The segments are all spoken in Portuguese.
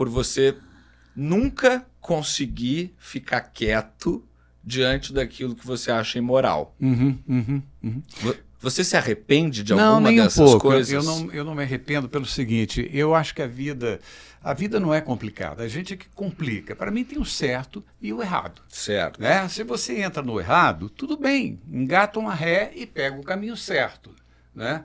por você nunca conseguir ficar quieto diante daquilo que você acha imoral. Uhum, uhum, uhum. Você se arrepende de não, alguma dessas coisas? Eu não, eu não me arrependo pelo seguinte, eu acho que a vida, a vida não é complicada, a gente é que complica. Para mim tem o certo e o errado. Certo. Né? Se você entra no errado, tudo bem, engata uma ré e pega o caminho certo, né?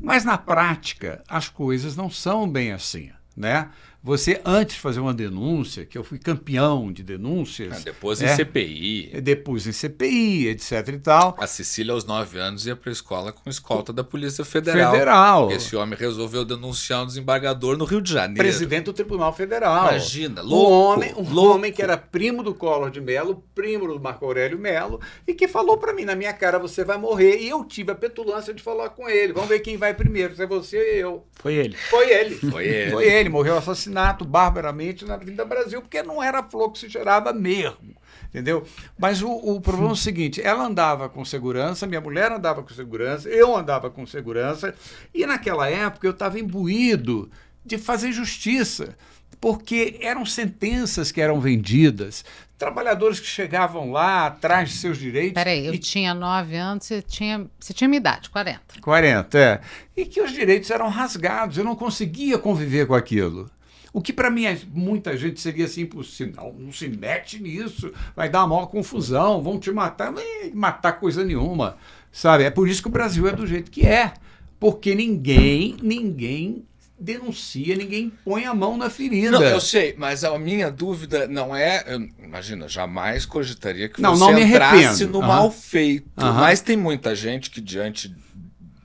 Mas na prática, as coisas não são bem assim, né? você antes fazer uma denúncia, que eu fui campeão de denúncias. Ah, depois em né? CPI. É, depois em CPI, etc e tal. A Cecília, aos nove anos, ia para a escola com escolta da Polícia Federal. Federal. Esse homem resolveu denunciar um desembargador no Rio de Janeiro. Presidente do Tribunal Federal. Imagina, louco. Um homem, um louco. homem que era primo do Collor de Mello, primo do Marco Aurélio Mello, e que falou para mim, na minha cara, você vai morrer. E eu tive a petulância de falar com ele. Vamos ver quem vai primeiro, se é você ou eu. Foi ele. Foi ele. Foi ele. Foi ele, morreu assassinado assassinato barbaramente na Avenida Brasil, porque não era a flor que se gerava mesmo. Entendeu? Mas o, o problema é o seguinte: ela andava com segurança, minha mulher andava com segurança, eu andava com segurança, e naquela época eu estava imbuído de fazer justiça porque eram sentenças que eram vendidas. Trabalhadores que chegavam lá atrás de seus direitos. Peraí, eu e... tinha 9 anos, você tinha, você tinha minha idade, 40. 40, é. E que os direitos eram rasgados, eu não conseguia conviver com aquilo. O que para mim é, muita gente seria assim, assim, não, não se mete nisso, vai dar a maior confusão, vão te matar, não é matar coisa nenhuma, sabe? É por isso que o Brasil é do jeito que é, porque ninguém, ninguém denuncia, ninguém põe a mão na ferida. Não, eu sei, mas a minha dúvida não é. imagina, jamais cogitaria que não, você não entrasse no uhum. mal feito. Uhum. Mas tem muita gente que, diante do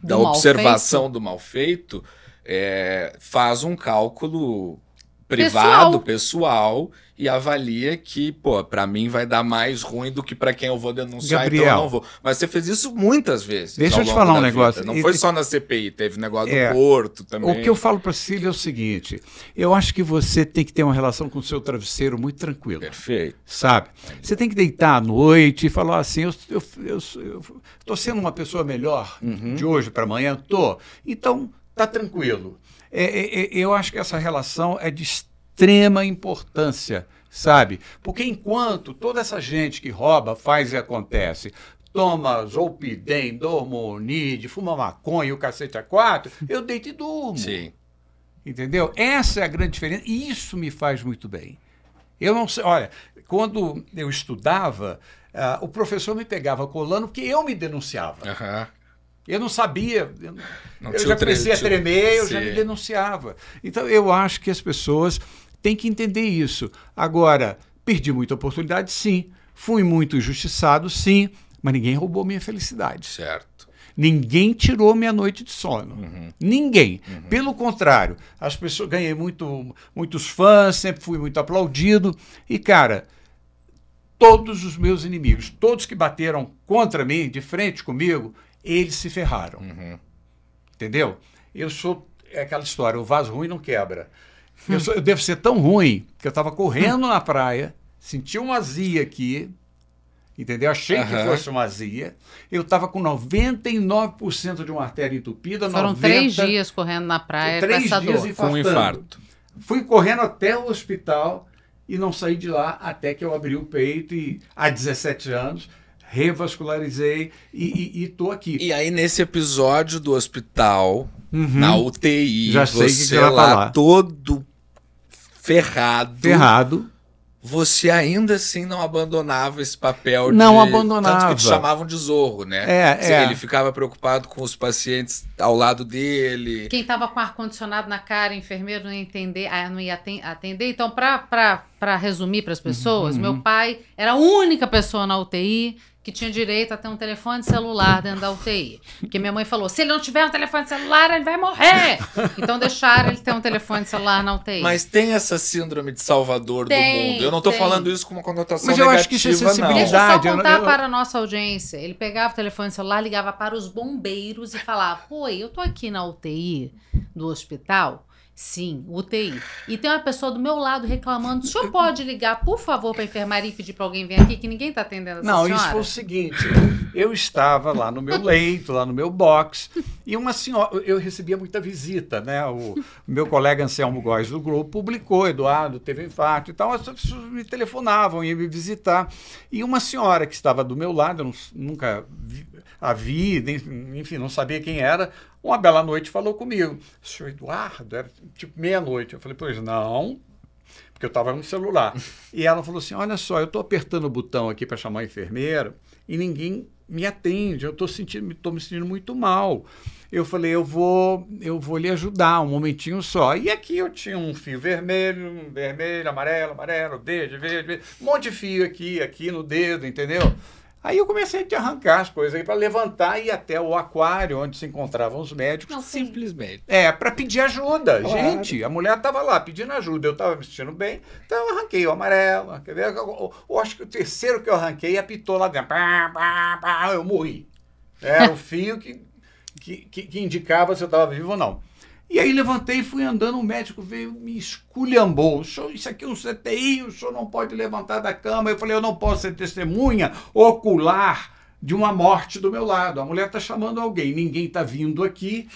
da observação do mal feito, é, faz um cálculo privado, pessoal. pessoal, e avalia que, pô, para mim vai dar mais ruim do que para quem eu vou denunciar, Gabriel, então eu não vou. Mas você fez isso muitas vezes. Deixa eu te falar um negócio. Não e, foi só na CPI, teve negócio é, do Porto também. O que eu falo para Cília é o seguinte: eu acho que você tem que ter uma relação com o seu travesseiro muito tranquilo Perfeito. Sabe? Você tem que deitar à noite e falar assim: eu, eu, eu, eu tô sendo uma pessoa melhor uhum. de hoje para amanhã, tô. Então, está tranquilo. É, é, é, eu acho que essa relação é de extrema importância, sabe? Porque enquanto toda essa gente que rouba, faz e acontece, toma zolpidem, dormonide, fuma maconha, o cacete a é quatro, eu deito e durmo. Sim. Entendeu? Essa é a grande diferença. E isso me faz muito bem. Eu não sei. Olha, quando eu estudava, uh, o professor me pegava colando porque eu me denunciava. Uhum. Eu não sabia. Eu, não, eu já comecei a tremer, eu sim. já me denunciava. Então, eu acho que as pessoas têm que entender isso. Agora, perdi muita oportunidade, sim. Fui muito injustiçado, sim. Mas ninguém roubou minha felicidade. Certo. Ninguém tirou minha noite de sono. Uhum. Ninguém. Uhum. Pelo contrário, as pessoas ganhei muito, muitos fãs, sempre fui muito aplaudido. E, cara, todos os meus inimigos, todos que bateram contra mim, de frente comigo, eles se ferraram. Uhum. Entendeu? Eu sou. É aquela história, o vaso ruim não quebra. Eu, sou, eu devo ser tão ruim que eu estava correndo na praia, senti uma azia aqui, entendeu? Achei uhum. que fosse uma azia. Eu estava com 99% de uma artéria entupida. Foram 90, três dias correndo na praia três com essa dias dor. Com um infarto. Fui correndo até o hospital e não saí de lá até que eu abri o peito e há 17 anos revascularizei e, estou aqui. E aí, nesse episódio do hospital, uhum. na UTI, Já sei você que lá falar. todo ferrado. Ferrado. Você ainda assim não abandonava esse papel não de. Não abandonava. Tanto que te chamavam de zorro, né? É, assim, é. Ele ficava preocupado com os pacientes ao lado dele. Quem estava com ar-condicionado na cara, enfermeiro, não ia entender, ah, não ia atender. Então, para pra, resumir para as pessoas, uhum. meu pai era a única pessoa na UTI que tinha direito a ter um telefone celular dentro da UTI. Porque minha mãe falou: se ele não tiver um telefone celular, ele vai morrer. Então deixaram ele ter um telefone celular na UTI. Mas tem essa síndrome de salvador tem, do mundo. Eu não estou falando isso com uma conotação Mas eu negativa, acho que isso é sensibilidade. Deixa eu só contar eu, eu... para a nossa audiência. Ele pegava o telefone celular, ligava para os bombeiros e falava: Oi, eu estou aqui na UTI do hospital, Sim, UTI. E tem uma pessoa do meu lado reclamando: o senhor pode ligar, por favor, para a enfermaria e pedir para alguém vir aqui, que ninguém está atendendo essa Não, senhora? isso foi o seguinte: eu estava lá no meu leito, lá no meu box, e uma senhora. Eu recebia muita visita, né? O meu colega Anselmo Góes do grupo publicou, Eduardo teve infarto e tal, as pessoas me telefonavam, iam me visitar. E uma senhora que estava do meu lado, eu nunca a vi, enfim, não sabia quem era. Uma bela noite falou comigo, senhor Eduardo, era tipo meia-noite. Eu falei, pois não, porque eu estava no celular. E ela falou assim: olha só, eu estou apertando o botão aqui para chamar a enfermeira e ninguém me atende, eu estou sentindo, tô me sentindo muito mal. Eu falei, eu vou, eu vou lhe ajudar um momentinho só. E aqui eu tinha um fio vermelho, vermelho, amarelo, amarelo, verde, verde, verde, um monte de fio aqui, aqui no dedo, entendeu? Aí eu comecei a arrancar as coisas para levantar e ir até o aquário onde se encontravam os médicos. Não, simplesmente. É, para pedir ajuda. Claro. Gente, a mulher estava lá pedindo ajuda, eu estava me sentindo bem, então eu arranquei o amarelo. Eu acho que o terceiro que eu arranquei apitou lá dentro. Eu morri. Era o fio que, que, que indicava se eu estava vivo ou não. E aí levantei e fui andando, o médico veio me esculhambou. Senhor, isso aqui é um CTI, o senhor não pode levantar da cama. Eu falei, eu não posso ser testemunha ocular de uma morte do meu lado. A mulher está chamando alguém, ninguém está vindo aqui,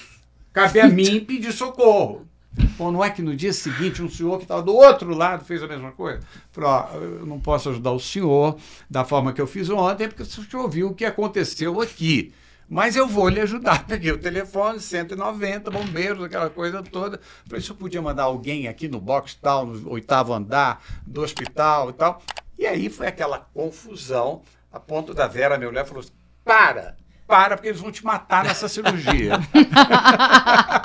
cabe a mim pedir socorro. pô não é que no dia seguinte um senhor que estava do outro lado fez a mesma coisa? Falei, ó, eu não posso ajudar o senhor da forma que eu fiz ontem, porque o senhor viu o que aconteceu aqui. Mas eu vou lhe ajudar. Peguei o telefone, 190, bombeiros, aquela coisa toda. Falei, se eu podia mandar alguém aqui no box tal, no oitavo andar do hospital e tal. E aí foi aquela confusão, a ponto da Vera, minha mulher, falou assim, para, para, porque eles vão te matar nessa cirurgia.